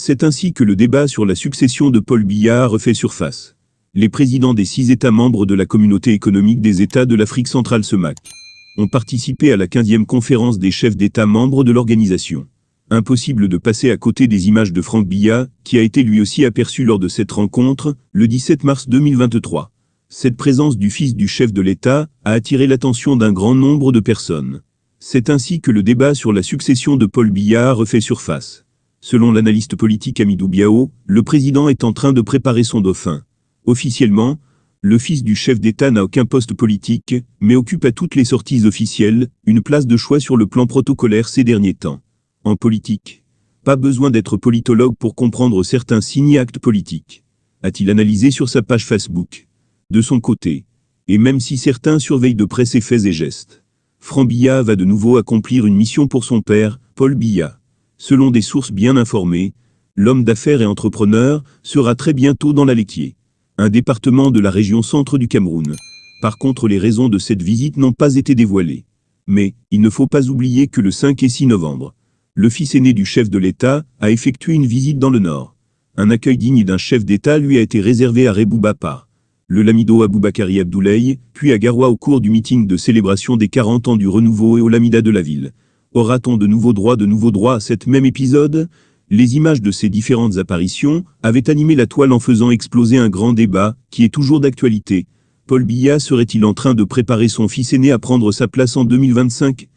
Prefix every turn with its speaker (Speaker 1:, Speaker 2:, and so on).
Speaker 1: C'est ainsi que le débat sur la succession de Paul Biya refait surface. Les présidents des six États membres de la Communauté économique des États de l'Afrique centrale SEMAC ont participé à la 15e conférence des chefs d'État membres de l'organisation. Impossible de passer à côté des images de Franck Biya, qui a été lui aussi aperçu lors de cette rencontre, le 17 mars 2023. Cette présence du fils du chef de l'État a attiré l'attention d'un grand nombre de personnes. C'est ainsi que le débat sur la succession de Paul Biya refait surface. Selon l'analyste politique Amidou Biao, le président est en train de préparer son dauphin. Officiellement, le fils du chef d'État n'a aucun poste politique, mais occupe à toutes les sorties officielles une place de choix sur le plan protocolaire ces derniers temps. En politique, pas besoin d'être politologue pour comprendre certains signes et actes politiques, a-t-il analysé sur sa page Facebook. De son côté, et même si certains surveillent de près ses faits et gestes, Franc va de nouveau accomplir une mission pour son père, Paul Billat selon des sources bien informées, l'homme d'affaires et entrepreneur sera très bientôt dans la laitier. un département de la région centre du Cameroun. Par contre les raisons de cette visite n'ont pas été dévoilées. Mais, il ne faut pas oublier que le 5 et 6 novembre, le fils aîné du chef de l'État a effectué une visite dans le Nord. Un accueil digne d'un chef d'État lui a été réservé à Reboubapa le Lamido Aboubakari Abdoulaye, puis à Garoua au cours du meeting de célébration des 40 ans du renouveau et au Lamida de la ville. Aura-t-on de nouveaux droits De nouveaux droits à cet même épisode Les images de ces différentes apparitions avaient animé la toile en faisant exploser un grand débat, qui est toujours d'actualité. Paul Biya serait-il en train de préparer son fils aîné à prendre sa place en 2025